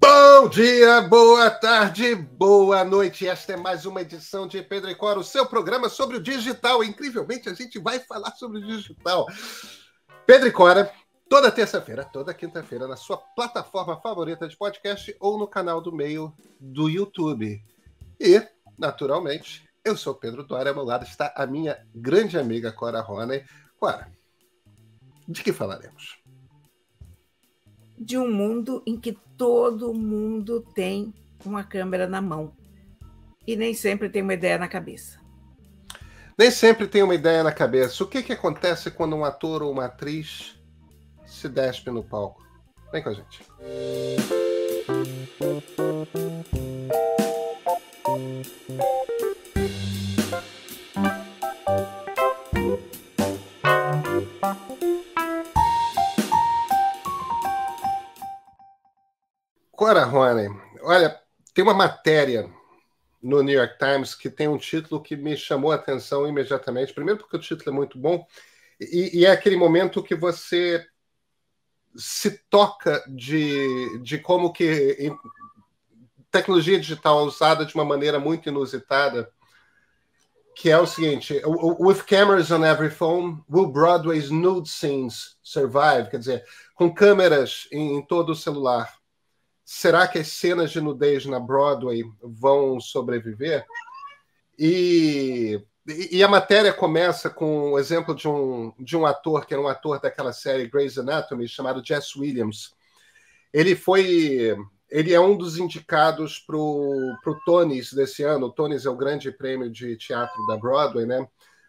Bom dia, boa tarde, boa noite. Esta é mais uma edição de Pedro e Cora, o seu programa sobre o digital. Incrivelmente, a gente vai falar sobre o digital. Pedro e Cora, toda terça-feira, toda quinta-feira, na sua plataforma favorita de podcast ou no canal do meio do YouTube. E, naturalmente, eu sou Pedro Duarte, ao meu lado está a minha grande amiga Cora Roney. Cora, de que falaremos? de um mundo em que todo mundo tem uma câmera na mão e nem sempre tem uma ideia na cabeça. Nem sempre tem uma ideia na cabeça. O que, que acontece quando um ator ou uma atriz se despe no palco? Vem com a gente. Música Agora, Rony, olha, tem uma matéria no New York Times que tem um título que me chamou a atenção imediatamente. Primeiro, porque o título é muito bom, e, e é aquele momento que você se toca de, de como que em, tecnologia digital usada de uma maneira muito inusitada, que é o seguinte: with cameras on every phone, will Broadway's nude scenes survive? Quer dizer, com câmeras em, em todo o celular, será que as cenas de nudez na Broadway vão sobreviver? E, e a matéria começa com o exemplo de um, de um ator, que era um ator daquela série Grey's Anatomy, chamado Jess Williams. Ele foi. Ele é um dos indicados para o Tonys desse ano. O Tonys é o grande prêmio de teatro da Broadway, né?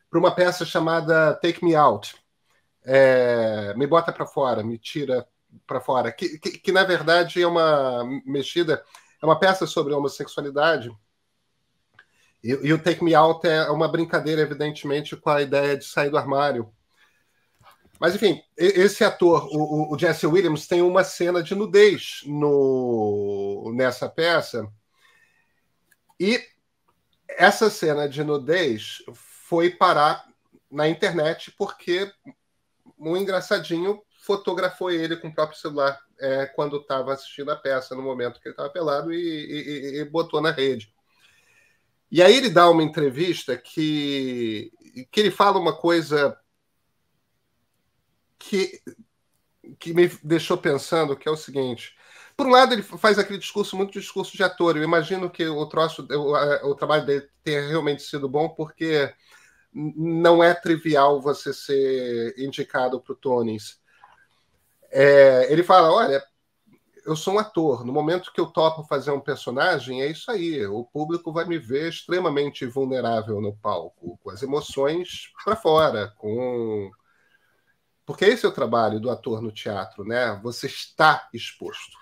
Para uma peça chamada Take Me Out. É, me bota para fora, me tira para fora, que, que, que, na verdade é uma mexida, é uma peça sobre homossexualidade. E o Take Me Out é uma brincadeira, evidentemente, com a ideia de sair do armário. Mas, enfim, esse ator, o, o Jesse Williams, tem uma cena de nudez no, nessa peça. E essa cena de nudez foi parar na internet porque um engraçadinho fotografou ele com o próprio celular é, quando estava assistindo a peça, no momento que ele estava pelado, e, e, e, botou na rede. E aí ele dá uma entrevista que, que ele fala uma coisa que, que me deixou pensando, que é o seguinte. Por um lado, ele faz aquele discurso, muito discurso de ator. Eu imagino que o troço, o, o trabalho dele tenha realmente sido bom, porque não é trivial você ser indicado para o Tonys. É, ele fala: olha, eu sou um ator. No momento que eu topo fazer um personagem, é isso aí. O público vai me ver extremamente vulnerável no palco, com as emoções para fora, com porque esse é o trabalho do ator no teatro, né? Você está exposto.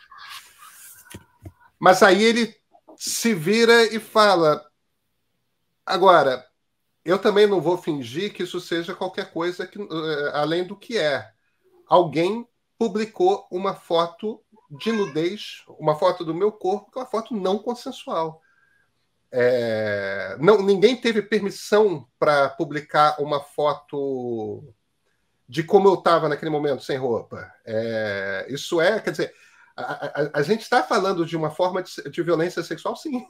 Mas aí ele se vira e fala: agora, eu também não vou fingir que isso seja qualquer coisa que, eh, além do que é. Alguém publicou uma foto de nudez, uma foto do meu corpo, que é uma foto não consensual. É, não, ninguém teve permissão para publicar uma foto de como eu estava naquele momento sem roupa. É, isso é, quer dizer, a, a, a gente está falando de uma forma de, de violência sexual, sim.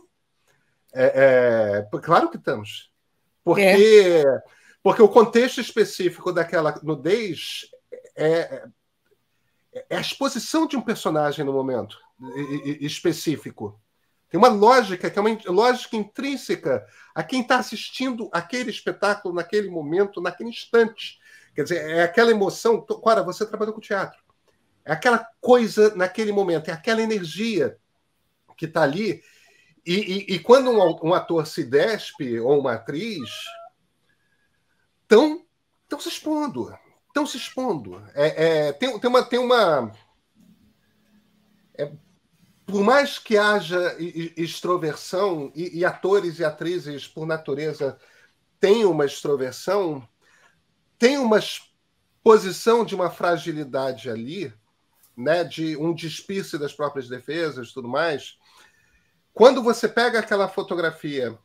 É, é claro que estamos. Porque, é. porque o contexto específico daquela nudez é, é é a exposição de um personagem no momento específico. Tem uma lógica que é uma lógica intrínseca a quem está assistindo aquele espetáculo naquele momento, naquele instante. Quer dizer, é aquela emoção. Cora, você trabalhou com teatro. É aquela coisa naquele momento, é aquela energia que está ali. E, e, e quando um, um, ator se despe ou uma atriz, estão se expondo estão se expondo. É, é, tem, tem uma. Tem uma é, por mais que haja extroversão, e, e, atores e atrizes, por natureza, têm uma extroversão, tem uma posição de uma fragilidade ali, né, de um despice das próprias defesas tudo mais. Quando você pega aquela fotografia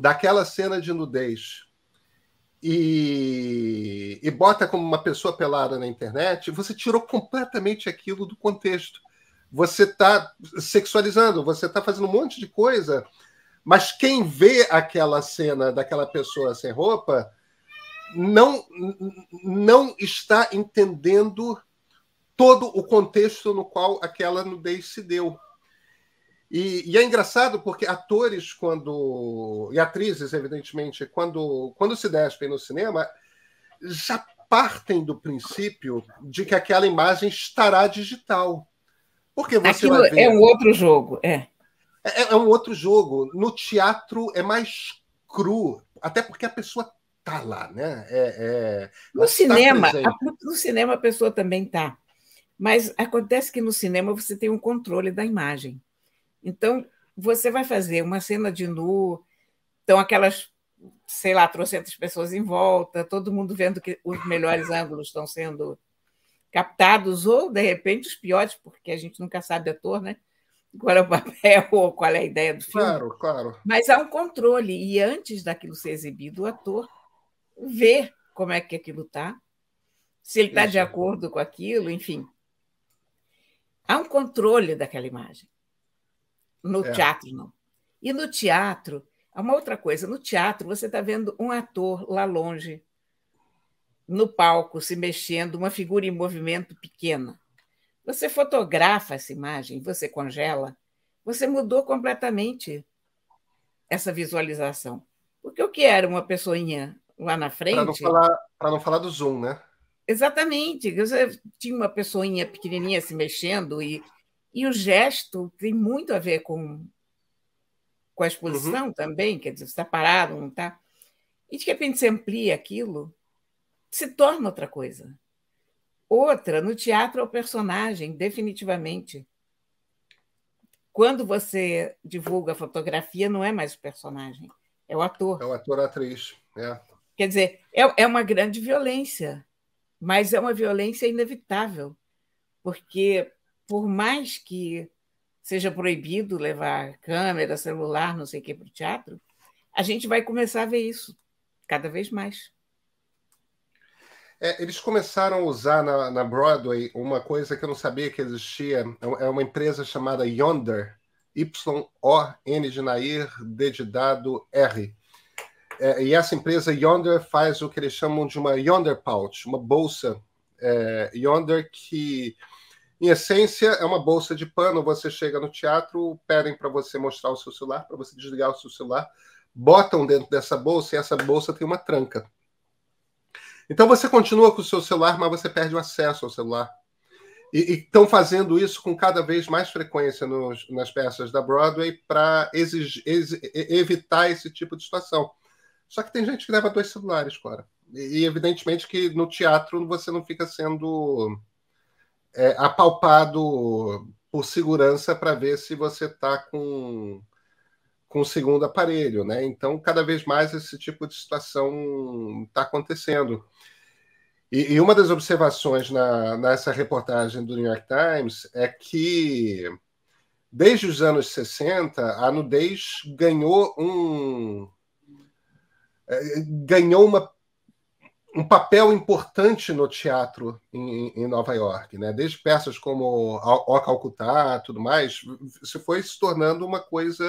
daquela cena de nudez e, e, bota como uma pessoa pelada na internet, você tirou completamente aquilo do contexto. Você está sexualizando, você está fazendo um monte de coisa, mas quem vê aquela cena daquela pessoa sem roupa não, não está entendendo todo o contexto no qual aquela nudez se deu. E, e, é engraçado porque atores, quando. e atrizes, evidentemente, quando, quando se despem no cinema, já partem do princípio de que aquela imagem estará digital. Porque você Aquilo vai ver... é um outro jogo, é. é. É, é um outro jogo. No teatro é mais cru, até porque a pessoa tá lá, né? É, é... no tá cinema, tá no cinema a pessoa também tá, mas acontece que no cinema você tem um controle da imagem. Então, você vai fazer uma cena de nu, então aquelas, sei lá, trocentas pessoas em volta, todo mundo vendo que os melhores ângulos estão sendo captados, ou, de repente, os piores, porque a gente nunca sabe ator, né? Qual é o papel ou qual é a ideia do filme. Claro, claro. Mas há um controle, e antes daquilo ser exibido, o ator vê como é que aquilo está, se ele está de acordo com aquilo, enfim. Há um controle daquela imagem. No é. teatro, não. E no teatro, uma outra coisa: no teatro, você está vendo um ator lá longe, no palco, se mexendo, uma figura em movimento pequena. Você fotografa essa imagem, você congela, você mudou completamente essa visualização. Porque o que era uma pessoinha lá na frente. Para não, falar, não falar do Zoom, né? Exatamente. Você tinha uma pessoinha pequenininha se mexendo e e o gesto tem muito a ver com, com a exposição uhum. também, quer dizer, você está parado, não está. E de repente você amplia aquilo, se torna outra coisa. Outra, no teatro, é o personagem, definitivamente. Quando você divulga a fotografia, não é mais o personagem, é o ator. É o ator, a atriz. É. Quer dizer, é, é uma grande violência, mas é uma violência inevitável, porque por mais que seja proibido levar câmera, celular, não sei o que para o teatro, a gente vai começar a ver isso cada vez mais. É, eles começaram a usar na, na, Broadway uma coisa que eu não sabia que existia. É, é uma empresa chamada Yonder, Y-O-N de Nair, D de dado, R. É, e essa empresa Yonder faz o que eles chamam de uma Yonder Pouch, uma bolsa é, Yonder que em essência, é uma bolsa de pano. Você chega no teatro, pedem para você mostrar o seu celular, para você desligar o seu celular, botam dentro dessa bolsa e essa bolsa tem uma tranca. Então você continua com o seu celular, mas você perde o acesso ao celular. E estão fazendo isso com cada vez mais frequência nos, nas peças da Broadway para ex, evitar esse tipo de situação. Só que tem gente que leva dois celulares, Clara. E, e evidentemente que no teatro você não fica sendo é, apalpado por segurança para ver se você está com com o segundo aparelho, né? Então, cada vez mais esse tipo de situação está acontecendo. E, e, uma das observações na, nessa reportagem do New York Times é que, desde os anos 60, a nudez ganhou um. É, ganhou uma um papel importante no teatro em, em, Nova York, né? Desde peças como O Calcutá, tudo mais, se foi se tornando uma coisa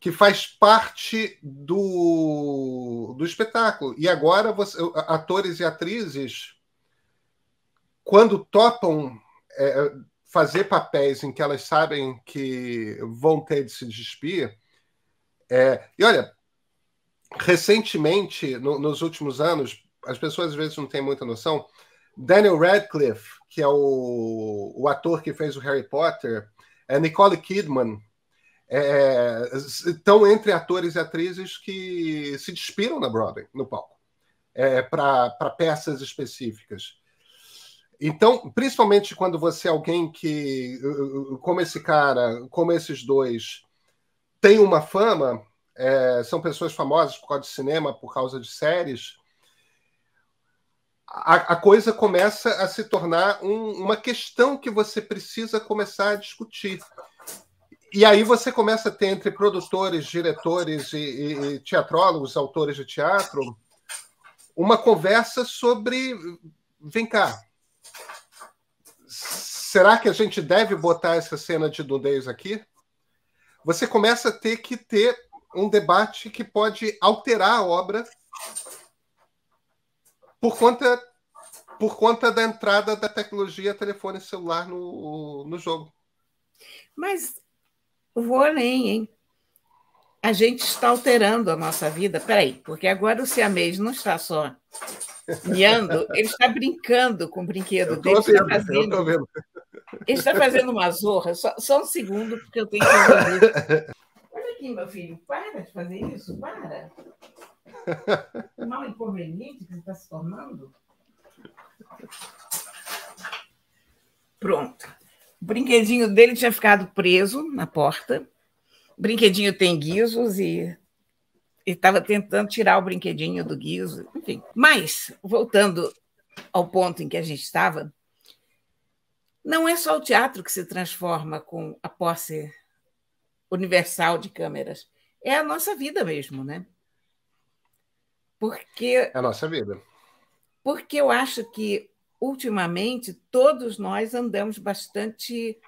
que faz parte do, do espetáculo. E agora você, atores e atrizes, quando topam é, é, fazer papéis em que elas sabem que vão ter de se despir, é, e olha, recentemente, no, nos últimos anos, as pessoas às vezes não têm muita noção, Daniel Radcliffe, que é o, o ator que fez o Harry Potter, é Nicole Kidman, é, estão entre atores e atrizes que se despiram na Broadway, no palco, é, para peças específicas. Então, principalmente quando você é alguém que, uh, uh, uh, como esse cara, como esses dois, tem uma fama, é, são pessoas famosas por causa de cinema, por causa de séries, a, a coisa começa a se tornar um, uma questão que você precisa começar a discutir. E aí você começa a ter entre produtores, diretores e, e, teatrólogos, autores de teatro, uma conversa sobre. Vem cá. Será que a gente deve botar essa cena de nudez aqui? Você começa a ter que ter um debate que pode alterar a obra por conta por conta da entrada da tecnologia telefone celular no, no jogo. Mas vou além, hein? A gente está alterando a nossa vida. Peraí, porque agora o siamês não está só miando, ele está brincando com o brinquedo eu dele. Vendo, está fazendo, Ele está fazendo uma zorra. Só, só um segundo, porque eu tenho que aqui, meu filho, para de fazer isso, para. O mal inconveniente que você está se tornando. Pronto. O brinquedinho dele tinha ficado preso na porta. O brinquedinho tem guizos e estava tentando tirar o brinquedinho do guiso. Enfim. Mas, voltando ao ponto em que a gente estava, não é só o teatro que se transforma com a posse universal de câmeras. É a nossa vida mesmo, né? Porque. É a nossa vida. Porque eu acho que, ultimamente, todos nós andamos bastante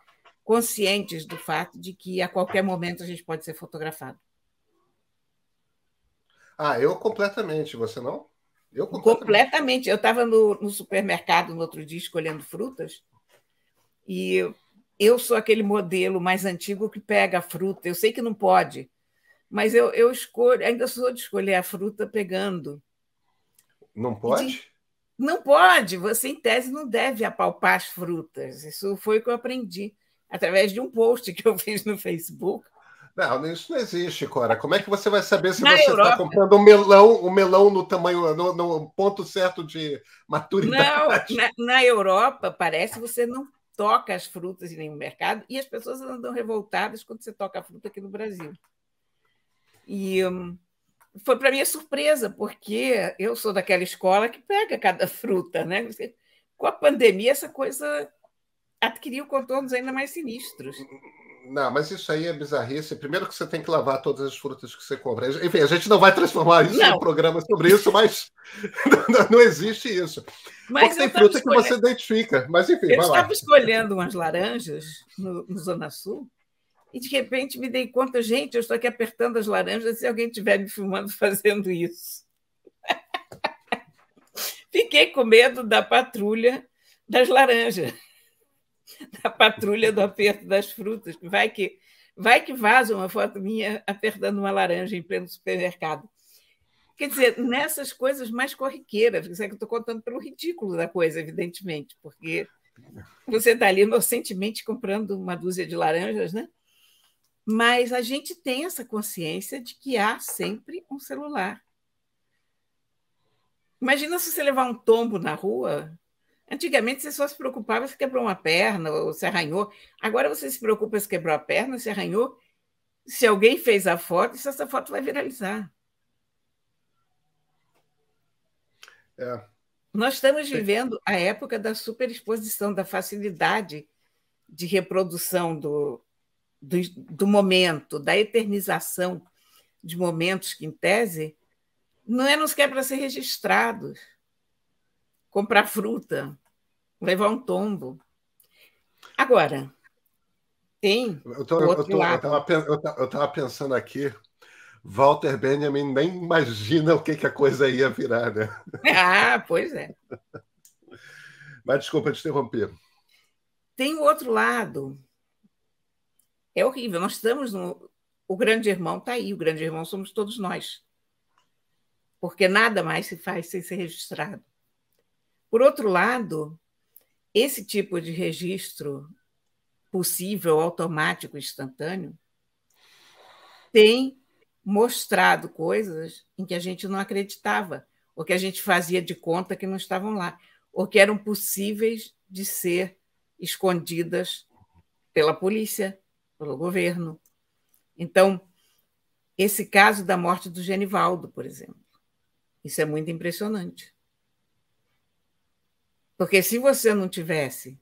conscientes do fato de que a qualquer momento a gente pode ser fotografado. Ah, eu completamente, você não? Eu completamente. completamente. Eu estava no, no, supermercado no outro dia escolhendo frutas e eu sou aquele modelo mais antigo que pega a fruta. Eu sei que não pode, mas eu, eu escolho, ainda sou de escolher a fruta pegando. Não pode? De, não pode. Você, em tese, não deve apalpar as frutas. Isso foi o que eu aprendi através de um post que eu fiz no Facebook. Não, isso não existe, Cora. Como é que você vai saber se Na você está comprando um melão, um melão no tamanho, no, no ponto certo de maturidade? Não, na, na Europa parece que você não toca as frutas em nenhum mercado e as pessoas andam revoltadas quando você toca a fruta aqui no Brasil. E hum, foi para mim surpresa, porque eu sou daquela escola que pega cada fruta, né? Com a pandemia, essa coisa adquiriu contornos ainda mais sinistros. Não, mas isso aí é bizarrice. Primeiro que você tem que lavar todas as frutas que você compra. Enfim, a gente não vai transformar isso não. num programa sobre isso, mas não existe isso. Mas Porque tem fruta que você identifica. Mas enfim, eu estava lá. escolhendo umas laranjas no, no Zona Sul e de repente me dei conta, gente, eu estou aqui apertando as laranjas se alguém estiver me filmando fazendo isso. Fiquei com medo da patrulha das laranjas. da patrulha do aperto das frutas. Vai que, vai que vaza uma foto minha apertando uma laranja em pleno supermercado. Quer dizer, nessas coisas mais corriqueiras, isso é que eu estou contando pelo ridículo da coisa, evidentemente, porque você está ali inocentemente comprando uma dúzia de laranjas, né? Mas a gente tem essa consciência de que há sempre um celular. Imagina se você levar um tombo na rua, Antigamente você só se preocupava se quebrou uma perna ou se arranhou. Agora você se preocupa se quebrou a perna, se arranhou, se alguém fez a foto, se essa foto vai viralizar. É. Nós estamos vivendo a época da superexposição, da facilidade de reprodução do, do, do momento, da eternização de momentos que, em tese, não é nos quer para ser registrados comprar fruta, levar um tombo. Agora, tem. Eu estava pensando aqui, Walter Benjamin nem imagina o que, que a coisa ia virar, né? Ah, pois é. Mas desculpa te interromper. Tem o outro lado. É horrível. Nós estamos no. O grande irmão está aí, o grande irmão somos todos nós. Porque nada mais se faz sem ser registrado. Por outro lado, esse tipo de registro possível, automático, instantâneo, tem mostrado coisas em que a gente não acreditava, ou que a gente fazia de conta que não estavam lá, ou que eram possíveis de ser escondidas pela polícia, pelo governo. Então, esse caso da morte do Genivaldo, por exemplo, isso é muito impressionante. Porque se você não tivesse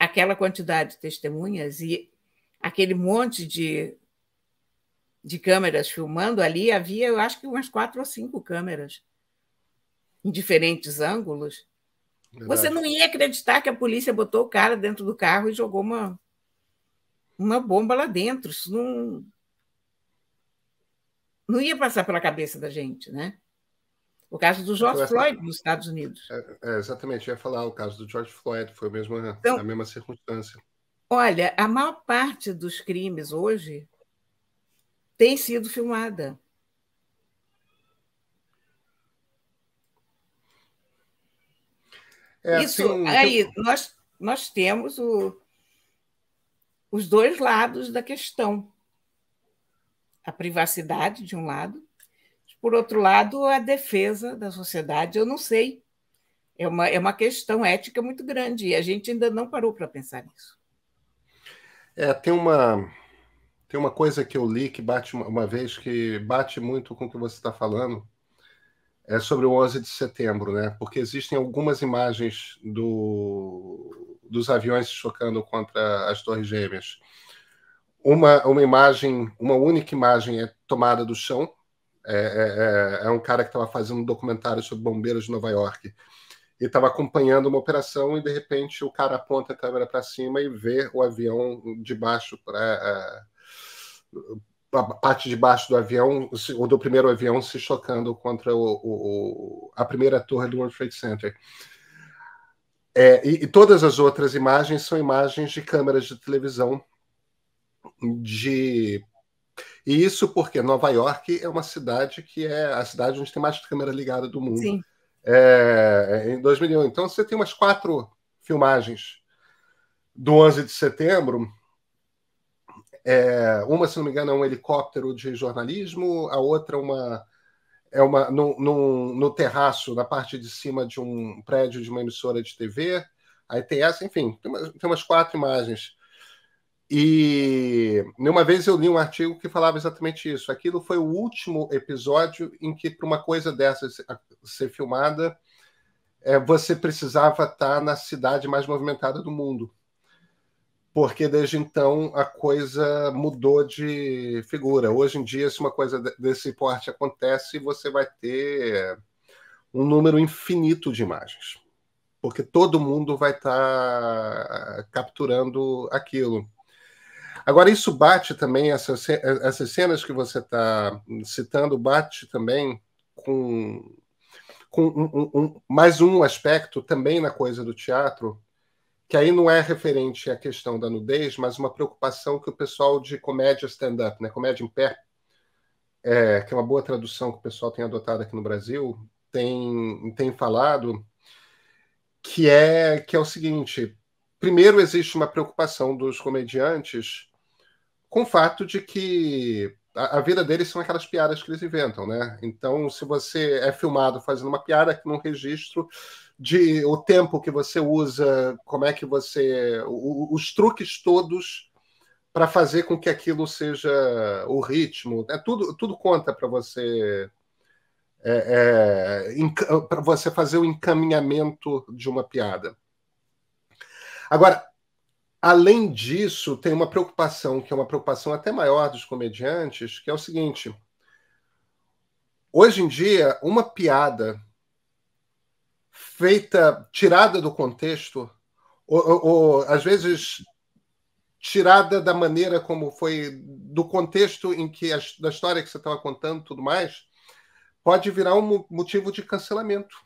aquela quantidade de testemunhas e aquele monte de, de câmeras filmando ali, havia, eu acho que umas quatro ou cinco câmeras em diferentes ângulos. Verdade. Você não ia acreditar que a polícia botou o cara dentro do carro e jogou uma, uma bomba lá dentro. Isso não, não ia passar pela cabeça da gente, né? O caso do George essa... Floyd nos Estados Unidos. É, é, exatamente, eu ia falar o caso do George Floyd, foi a mesma, então, a mesma circunstância. Olha, a maior parte dos crimes hoje tem sido filmada. É, Isso, tem aí, nós, nós temos o, os dois lados da questão. A privacidade, de um lado, por outro lado, a defesa da sociedade, eu não sei. É uma, é uma questão ética muito grande e a gente ainda não parou para pensar nisso. É, tem uma, tem uma coisa que eu li que bate uma vez que bate muito com o que você está falando, é sobre o 11 de setembro, né? Porque existem algumas imagens do, dos aviões chocando contra as Torres Gêmeas. Uma, uma imagem, uma única imagem é tomada do chão, é, é, é, é um cara que estava fazendo um documentário sobre bombeiros de Nova York e estava acompanhando uma operação e de repente o cara aponta a câmera para cima e vê o avião de baixo para é, é, a parte de baixo do avião ou do primeiro avião se chocando contra o, o a primeira torre do World Trade Center. É, e, e, todas as outras imagens são imagens de câmeras de televisão de e isso porque Nova York é uma cidade que é a cidade onde tem mais câmera ligada do mundo. Sim. É, é em 2001. Então você tem umas quatro filmagens do 11 de setembro. É, uma, se não me engano, é um helicóptero de jornalismo, a outra uma é uma no, no, no terraço, na parte de cima de um prédio de uma emissora de TV. Aí tem essa, enfim, tem umas, tem umas quatro imagens. E uma vez eu li um artigo que falava exatamente isso. Aquilo foi o último episódio em que, para uma coisa dessa ser filmada, é, você precisava estar na cidade mais movimentada do mundo. Porque desde então a coisa mudou de figura. Hoje em dia, se uma coisa desse porte acontece, você vai ter um número infinito de imagens. Porque todo mundo vai estar capturando aquilo. Agora, isso bate também, essas, essas cenas que você está citando, bate também com, com um, um, um, mais um aspecto também na coisa do teatro, que aí não é referente à questão da nudez, mas uma preocupação que o pessoal de comédia stand-up, né, comédia em pé, é, que é uma boa tradução que o pessoal tem adotado aqui no Brasil, tem, tem falado, que é, que é o seguinte: primeiro, existe uma preocupação dos comediantes com o fato de que a, a, vida deles são aquelas piadas que eles inventam, né? Então, se você é filmado fazendo uma piada que não registro de o tempo que você usa, como é que você. O, os truques todos para fazer com que aquilo seja o ritmo, é né? tudo, tudo conta para você é, é, para você fazer o encaminhamento de uma piada. Agora, Além disso, tem uma preocupação, que é uma preocupação até maior dos comediantes, que é o seguinte: hoje em dia, uma piada feita, tirada do contexto, ou, ou, ou às vezes tirada da maneira como foi, do contexto em que, a, da história que você estava contando tudo mais, pode virar um motivo de cancelamento.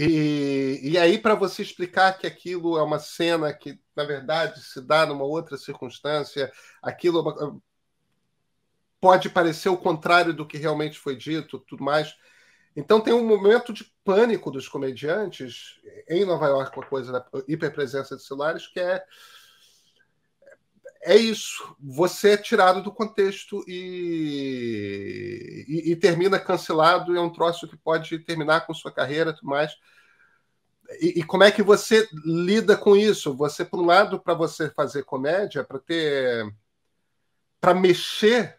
E, e aí, para você explicar que aquilo é uma cena que, na verdade, se dá numa outra circunstância, aquilo é pode parecer o contrário do que realmente foi dito, tudo mais. Então, tem um momento de pânico dos comediantes em Nova York, com a coisa da hiperpresença de celulares, que é é isso. Você é tirado do contexto e, e, e, termina cancelado. É um troço que pode terminar com sua carreira tudo mais. E, e como é que você lida com isso? Você, por um lado, para você fazer comédia, para ter. para mexer,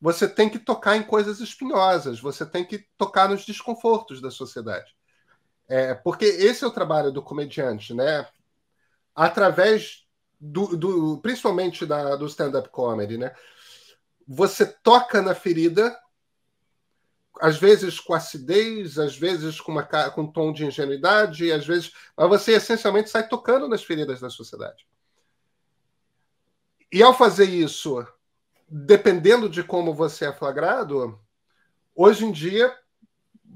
você tem que tocar em coisas espinhosas, você tem que tocar nos desconfortos da sociedade. É, porque esse é o trabalho do comediante, né? Através do, do principalmente da, do stand-up comedy, né? Você toca na ferida, às vezes com acidez, às vezes com, uma, com um tom de ingenuidade, às vezes. Mas você essencialmente sai tocando nas feridas da sociedade. E ao fazer isso, dependendo de como você é flagrado, hoje em dia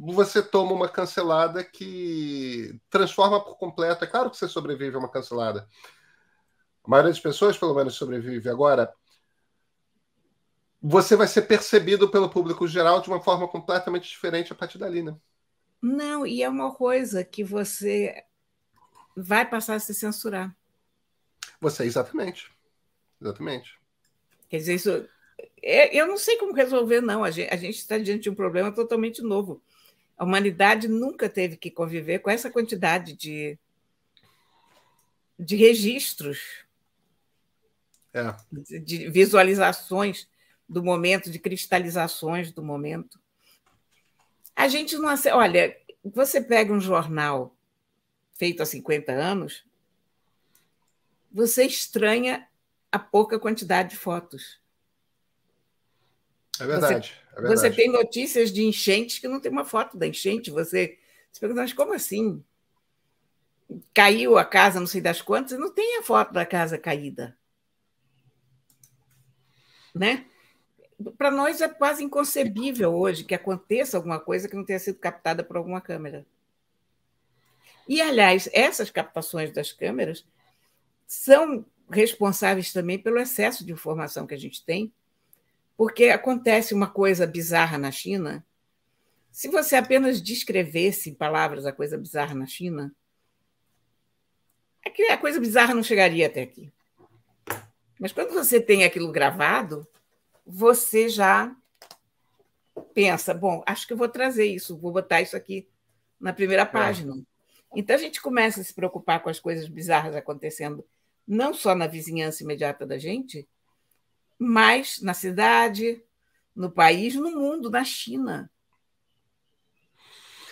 você toma uma cancelada que transforma por completo. É claro que você sobrevive a uma cancelada, a maioria das pessoas, pelo menos, sobrevive. Agora, você vai ser percebido pelo público geral de uma forma completamente diferente a partir dali, né? Não, e é uma coisa que você vai passar a se censurar. Você, exatamente. Exatamente. Quer dizer, isso. É, eu não sei como resolver, não. A gente está diante de um problema totalmente novo. A humanidade nunca teve que conviver com essa quantidade de, de registros é. De visualizações do momento, de cristalizações do momento. A gente não ace... Olha, você pega um jornal feito há 50 anos, você estranha a pouca quantidade de fotos. É verdade, você, é verdade. Você tem notícias de enchentes que não tem uma foto da enchente. Você se pergunta, mas como assim? Caiu a casa, não sei das quantas, e não tem a foto da casa caída né? Para nós é quase inconcebível hoje que aconteça alguma coisa que não tenha sido captada por alguma câmera. E, aliás, essas captações das câmeras são responsáveis também pelo excesso de informação que a gente tem, porque acontece uma coisa bizarra na China. Se você apenas descrevesse em palavras a coisa bizarra na China, a coisa bizarra não chegaria até aqui. Mas quando você tem aquilo gravado, você já pensa, bom, acho que eu vou trazer isso, vou botar isso aqui na primeira é. página. É. Então a gente começa a se preocupar com as coisas bizarras acontecendo, não só na vizinhança imediata da gente, mas na cidade, no país, no mundo, na China.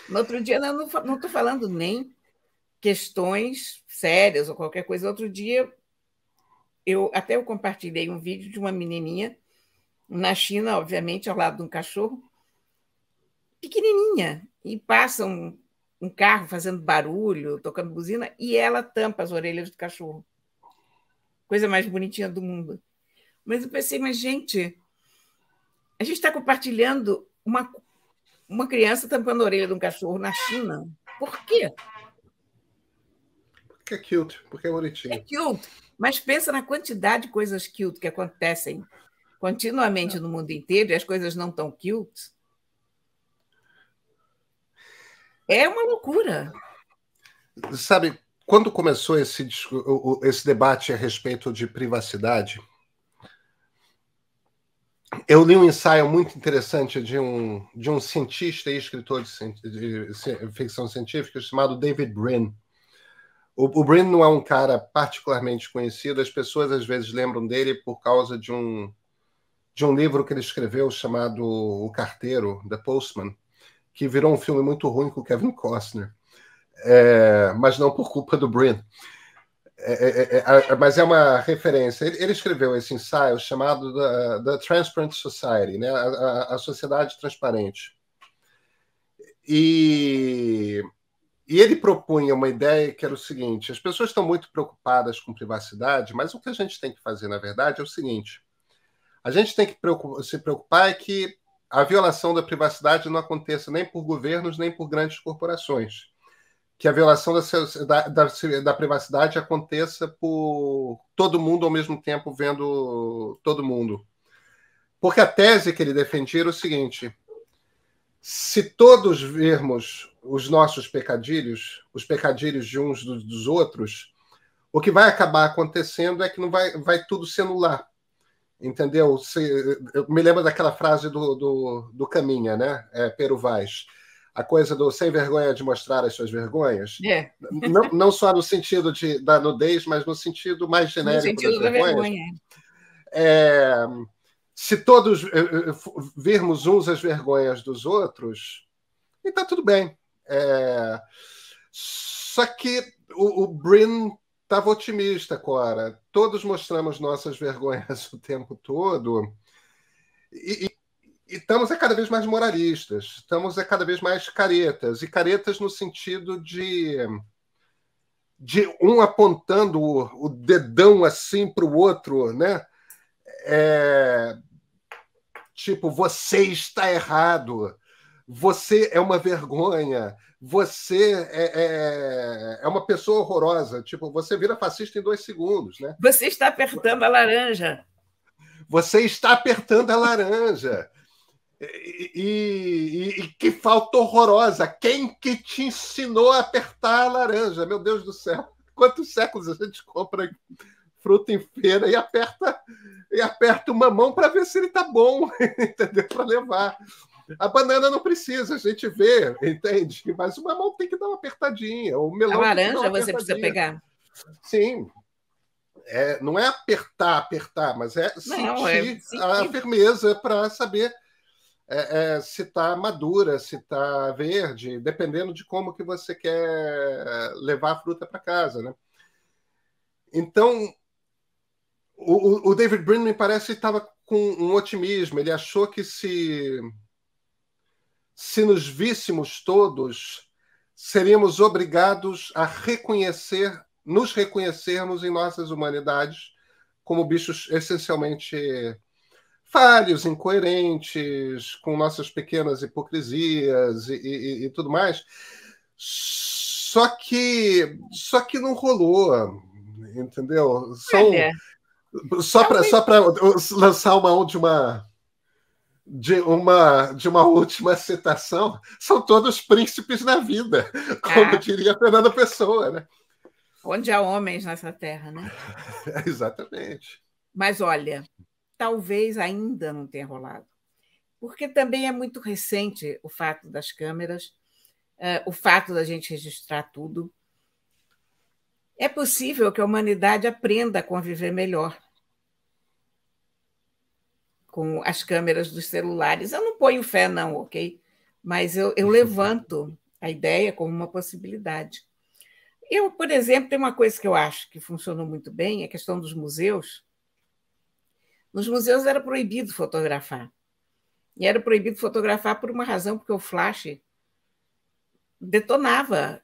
No outro dia, não estou falando nem questões sérias ou qualquer coisa. outro dia, eu até eu compartilhei um vídeo de uma menininha na China, obviamente, ao lado de um cachorro, pequenininha, e passa um, um carro fazendo barulho, tocando buzina, e ela tampa as orelhas do cachorro. Coisa mais bonitinha do mundo. Mas eu pensei, mas gente, a gente está compartilhando uma, uma criança tampando a orelha de um cachorro na China. Por quê? Porque é cute, porque é bonitinho. É cute, mas pensa na quantidade de coisas cute que acontecem continuamente no mundo inteiro e as coisas não tão cute. É uma loucura. Sabe, quando começou esse, esse debate a respeito de privacidade, eu li um ensaio muito interessante de um, de um cientista e escritor de, de, de ficção científica chamado David Brin. O, o não é um cara particularmente conhecido, as pessoas às vezes lembram dele por causa de um, de um livro que ele escreveu chamado O Carteiro, The Postman, que virou um filme muito ruim com Kevin Costner, é, mas não por culpa do Brandon. É é, é, é, é, mas é uma referência. Ele, ele escreveu esse ensaio chamado The, The Transparent Society, né? A, a, a, Sociedade Transparente. E e ele propunha uma ideia que era o seguinte: as pessoas estão muito preocupadas com privacidade, mas o que a gente tem que fazer, na verdade, é o seguinte: a gente tem que se preocupar é que a violação da privacidade não aconteça nem por governos nem por grandes corporações. Que a violação da, da, da privacidade aconteça por todo mundo ao mesmo tempo vendo todo mundo. Porque a tese que ele defendia era o seguinte: se todos vermos os nossos pecadilhos, os pecadilhos de uns dos outros, o que vai acabar acontecendo é que não vai, vai tudo se anular. Entendeu? Se, eu me lembro daquela frase do, do, do Caminha, né? É, Vaz. A coisa do sem vergonha de mostrar as suas vergonhas. É. Não, não só no sentido de, da nudez, mas no sentido mais genérico no sentido das vergonhas. Da vergonha. É, se todos eh, eh, eh, virmos uns as vergonhas dos outros, então tudo bem. É... Só que o, o Brin estava otimista, Cora. Todos mostramos nossas vergonhas o tempo todo. E, e, e estamos é cada vez mais moralistas, estamos é cada vez mais caretas. E caretas no sentido de de um apontando o, o dedão assim para o outro, né? é, tipo, você está errado, você é uma vergonha, você é, é, é, uma pessoa horrorosa. Tipo, você vira fascista em dois segundos, né? Você está apertando a laranja. Você está apertando a laranja. E, e, e que falta horrorosa! Quem que te ensinou a apertar a laranja? Meu Deus do céu! Quantos séculos a gente compra fruta em feira e aperta e aperta o mamão para ver se ele tá bom, entendeu? Para levar. A banana não precisa, a gente vê, entende? Mas o mamão tem que dar uma apertadinha. O melão a laranja você precisa pegar. Sim. É, não é apertar, apertar, mas é não, é sentir é... a firmeza para saber é, é se está madura, se está verde, dependendo de como que você quer levar a fruta para casa, né? Então, o, o, David Brin me parece estava com um otimismo. Ele achou que se se nos víssemos todos, seríamos obrigados a reconhecer, nos reconhecermos em nossas humanidades como bichos essencialmente falhos, incoerentes, com nossas pequenas hipocrisias e, e, e tudo mais. Só que só que não rolou, entendeu? São é só é para só para lançar uma de uma de uma de uma última citação, são todos príncipes na vida, como ah. diria Fernando Pessoa, né? Onde há homens nessa terra, né? Exatamente. Mas olha, talvez ainda não tenha rolado, porque também é muito recente o fato das câmeras, eh, o fato da gente registrar tudo. É possível que a humanidade aprenda a conviver melhor com as câmeras dos celulares. Eu não ponho fé, não, ok? Mas eu, eu é levanto a ideia como uma possibilidade. Eu, por exemplo, tem uma coisa que eu acho que funcionou muito bem, a questão dos museus. Nos museus era proibido fotografar. E era proibido fotografar por uma razão, porque o flash detonava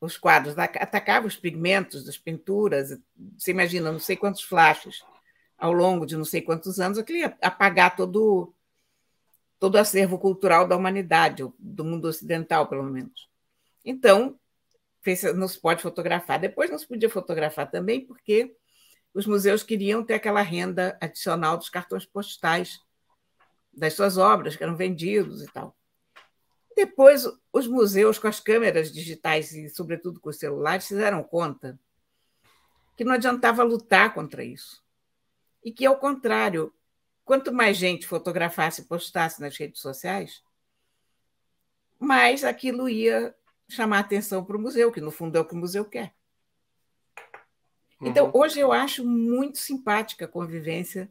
os quadros, atacava os pigmentos das pinturas. Você imagina, não sei quantos flashes ao longo de não sei quantos anos, aquilo ia apagar todo, todo o acervo cultural da humanidade, do mundo ocidental, pelo menos. Então, não se pode fotografar. Depois não se podia fotografar também, porque os museus queriam ter aquela renda adicional dos cartões postais das suas obras, que eram vendidos e tal. Depois, os museus, com as câmeras digitais e, sobretudo, com os celulares, fizeram conta que não adiantava lutar contra isso e que, ao contrário, quanto mais gente fotografasse e postasse nas redes sociais, mais aquilo ia chamar atenção para o museu, que no fundo é o que o museu quer. Então, uhum. hoje eu acho muito simpática a convivência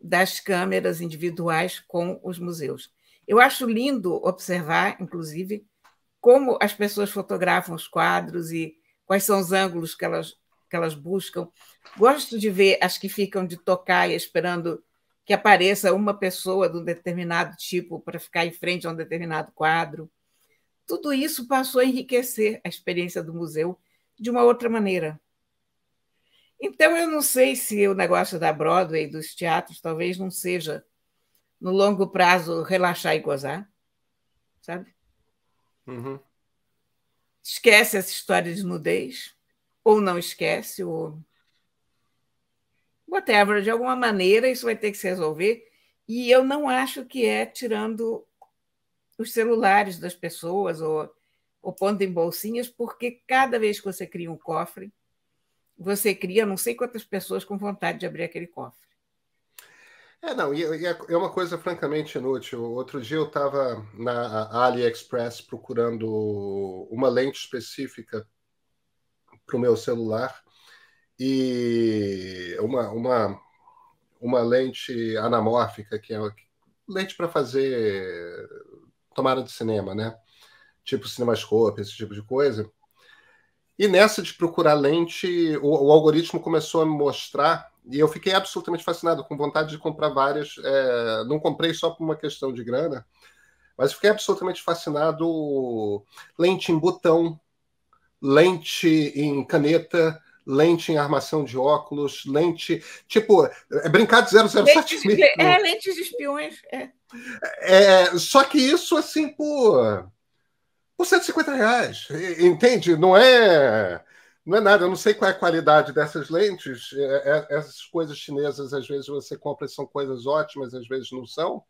das câmeras individuais com os museus. Eu acho lindo observar, inclusive, como as pessoas fotografam os quadros e quais são os ângulos que elas que elas buscam. Gosto de ver as que ficam de tocaia esperando que apareça uma pessoa de um determinado tipo para ficar em frente a um determinado quadro. Tudo isso passou a enriquecer a experiência do museu de uma outra maneira. Então, eu não sei se o negócio da Broadway, dos teatros, talvez não seja, no longo prazo, relaxar e gozar, sabe? Uhum. Esquece essa história de nudez ou não esquece, ou whatever, de alguma maneira isso vai ter que se resolver. E eu não acho que é tirando os celulares das pessoas ou, ou pondo em bolsinhas, porque cada vez que você cria um cofre, você cria não sei quantas pessoas com vontade de abrir aquele cofre. É, não, e, e é, é uma coisa francamente inútil. Outro dia eu estava na AliExpress procurando uma lente específica para o meu celular e uma, uma, uma lente anamórfica, que é lente para fazer tomada de cinema, né? Tipo CinemaScope, esse tipo de coisa. E nessa de procurar lente, o, o, algoritmo começou a me mostrar, e eu fiquei absolutamente fascinado, com vontade de comprar várias. É, não comprei só por uma questão de grana, mas fiquei absolutamente fascinado. Lente em botão, lente em caneta, lente em armação de óculos, lente. Tipo, é brincar de 007 lentes mesmo. é, lentes de espiões. É. é. só que isso, assim, por, por 150 reais. Entende? Não é. Não é nada, eu não sei qual é a qualidade dessas lentes. É, é, essas coisas chinesas, às vezes você compra e são coisas ótimas, às vezes não são.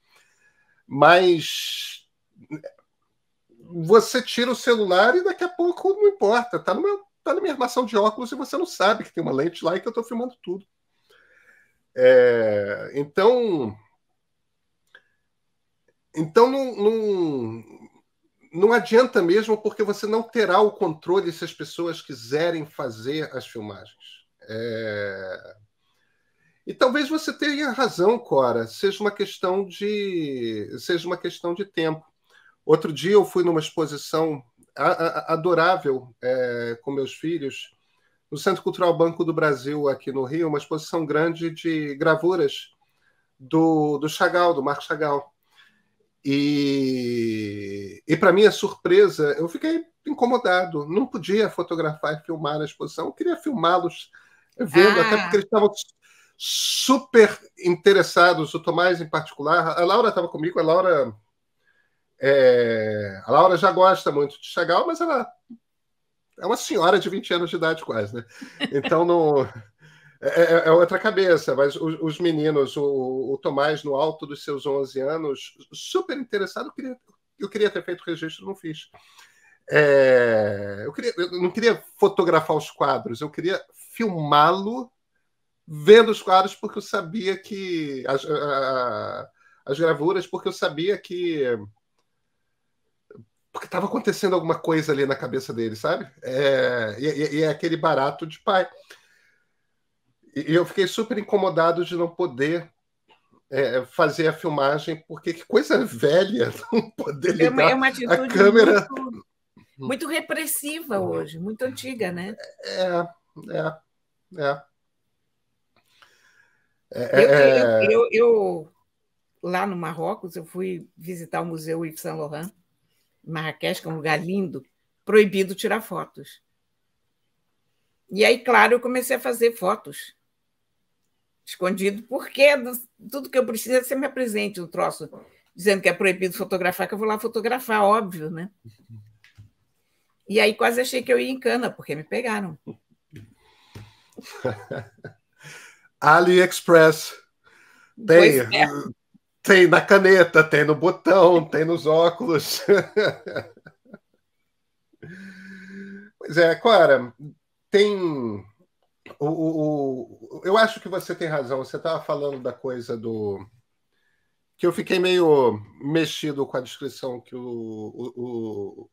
Mas você tira o celular e daqui a pouco não importa, tá, no meu, tá na minha armação de óculos e você não sabe que tem uma lente lá e que eu estou filmando tudo. É, então, então não, não, não adianta mesmo, porque você não terá o controle se as pessoas quiserem fazer as filmagens. É, e talvez você tenha razão, Cora, seja uma questão de seja uma questão de tempo. Outro dia eu fui numa exposição adorável é, com meus filhos no Centro Cultural Banco do Brasil, aqui no Rio, uma exposição grande de gravuras do, do Chagall, do Marco Chagall. E, e para minha surpresa, eu fiquei incomodado. Não podia fotografar e filmar a exposição. Eu queria filmá-los vendo, ah. até porque eles estavam super interessados, o Tomás em particular. A Laura estava comigo, a Laura é, a Laura já gosta muito de Chagall, mas ela é uma senhora de 20 anos de idade, quase, né? Então não. É, é, é outra cabeça, mas os, os meninos, o, o, Tomás, no alto dos seus 11 anos, super interessado, eu queria, eu queria ter feito o registro, não fiz. É, eu, queria, eu não queria fotografar os quadros, eu queria filmá-lo vendo os quadros, porque eu sabia que. As, a, as gravuras, porque eu sabia que porque estava acontecendo alguma coisa ali na cabeça dele, sabe? É, e, e, é aquele barato de pai. E eu fiquei super incomodado de não poder é, fazer a filmagem, porque que coisa velha não poder lidar é uma, é uma a câmera. Muito, muito repressiva uhum. hoje, muito antiga, né? É, é, é. é, é eu, eu, é. eu, eu, lá no Marrocos, eu fui visitar o Museu Yves Saint Laurent Marrakech, que é um lugar lindo, proibido tirar fotos. E aí, claro, eu comecei a fazer fotos escondido, porque tudo que eu preciso é que você me apresente um troço dizendo que é proibido fotografar, que eu vou lá fotografar, óbvio, né? E aí quase achei que eu ia em cana, porque me pegaram. AliExpress. Tem, é. Tem na caneta, tem no botão, tem nos óculos. pois é, Cora, tem. O, o, o, eu acho que você tem razão. Você estava falando da coisa do. Que eu fiquei meio mexido com a descrição que o,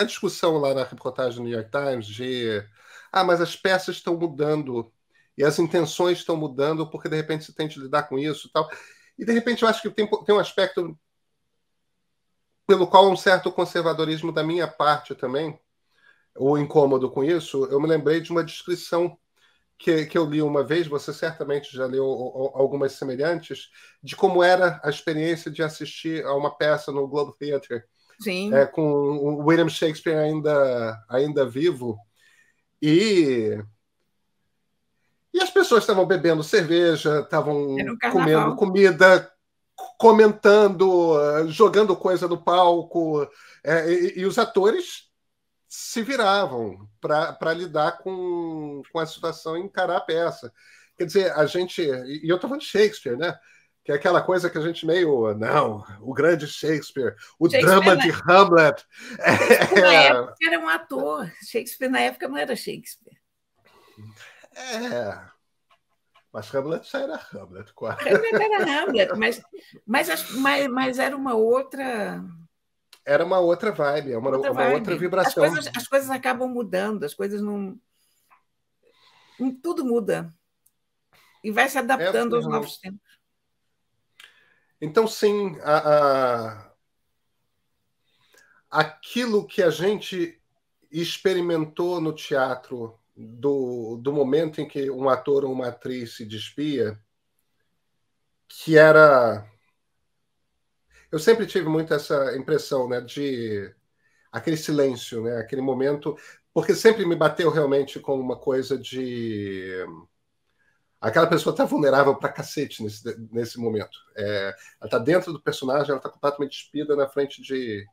a discussão lá na reportagem do New York Times de ah, mas as peças estão mudando e as intenções estão mudando porque de repente você tem de lidar com isso e tal. E de repente eu acho que tem, tem um aspecto pelo qual um certo conservadorismo da minha parte também, ou incômodo com isso, eu me lembrei de uma descrição que, que eu li uma vez, você certamente já leu algumas semelhantes, de como era a experiência de assistir a uma peça no Globo Theatre. Sim. É, com o William Shakespeare ainda, ainda vivo. E e as pessoas estavam bebendo cerveja, estavam comendo comida, comentando, ah, jogando coisa no palco, é, e, e, os atores se viravam para lidar com, com a situação e encarar a peça. Quer dizer, a gente. E eu estou falando de Shakespeare, né? Que é aquela coisa que a gente meio. Não, o grande Shakespeare, o Shakespeare drama na... de Hamlet. Shakespeare é... na época era um ator. Shakespeare na época não era Shakespeare. É. Mas Hamlet já era Hamlet, quase. Hamlet era Hamlet, mas, mas, mas, mas era uma outra. Era uma outra vibe, é uma, outra, uma vibe. outra vibração. As coisas, as coisas acabam mudando, as coisas não. Hum, tudo muda. E vai se adaptando é, aos novos tempos. Então, sim, a, a... aquilo que a gente experimentou no teatro do, do momento em que um ator ou uma atriz se despia, que era. Eu sempre tive muito essa impressão, né, de aquele silêncio, né, aquele momento, porque sempre me bateu realmente com uma coisa de aquela pessoa está vulnerável para cacete nesse, nesse momento. É, ela está dentro do personagem, ela está completamente despida na frente de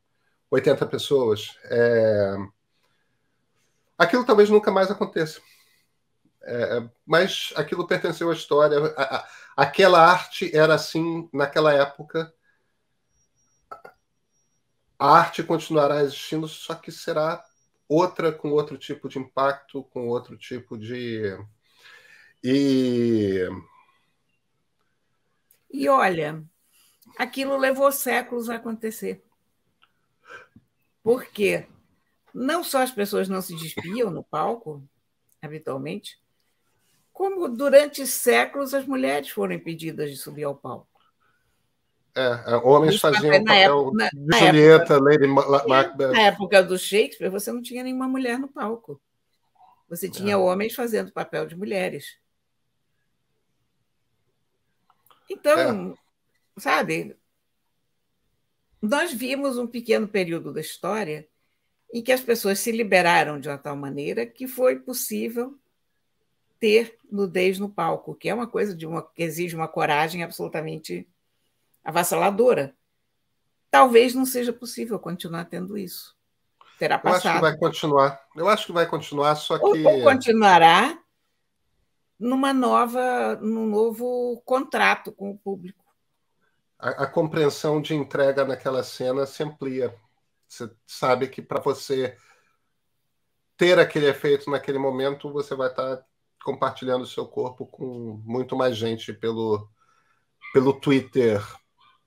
80 pessoas. É, Aquilo talvez nunca mais aconteça. É, é, mas aquilo pertenceu à história. A, a, aquela arte era assim naquela época. A arte continuará existindo, só que será outra com outro tipo de impacto, com outro tipo de. E. E olha, aquilo levou séculos a acontecer. Por quê? não só as pessoas não se despiam no palco, habitualmente, como durante séculos as mulheres foram impedidas de subir ao palco. É, é homens faziam o papel de Julieta, época, Lady Macbeth. Na época do Shakespeare, você não tinha nenhuma mulher no palco. Você é. tinha é. homens fazendo papel de mulheres. Então, é. sabe, nós vimos um pequeno período da história e que as pessoas se liberaram de uma tal maneira que foi possível ter nudez no palco, que é uma coisa de uma, que exige uma coragem absolutamente avassaladora. Talvez não seja possível continuar tendo isso. Terá passado. Eu acho que vai continuar. Eu acho que vai continuar, só que. Ou continuará numa nova, num novo contrato com o público. A, a compreensão de entrega naquela cena se amplia. Você sabe que para você ter aquele efeito naquele momento, você vai estar tá compartilhando o seu corpo com muito mais gente pelo, pelo Twitter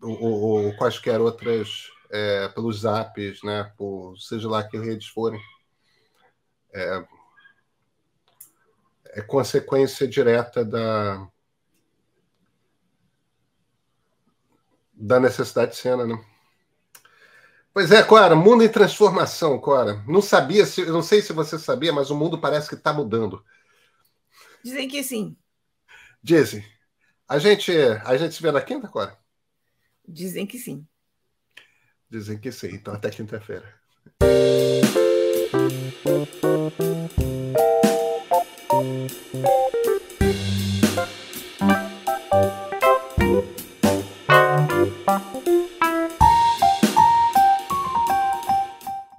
ou, ou, quaisquer outras, é, pelos apps, né? Por seja lá que redes forem. É, é consequência direta da, da necessidade de cena, né? Pois é, Cora, mundo em transformação, Cora. Não sabia, se, eu não sei se você sabia, mas o mundo parece que está mudando. Dizem que sim. Dizem. A gente, a gente se vê na quinta, Cora? Dizem que sim. Dizem que sim. Então, até quinta-feira.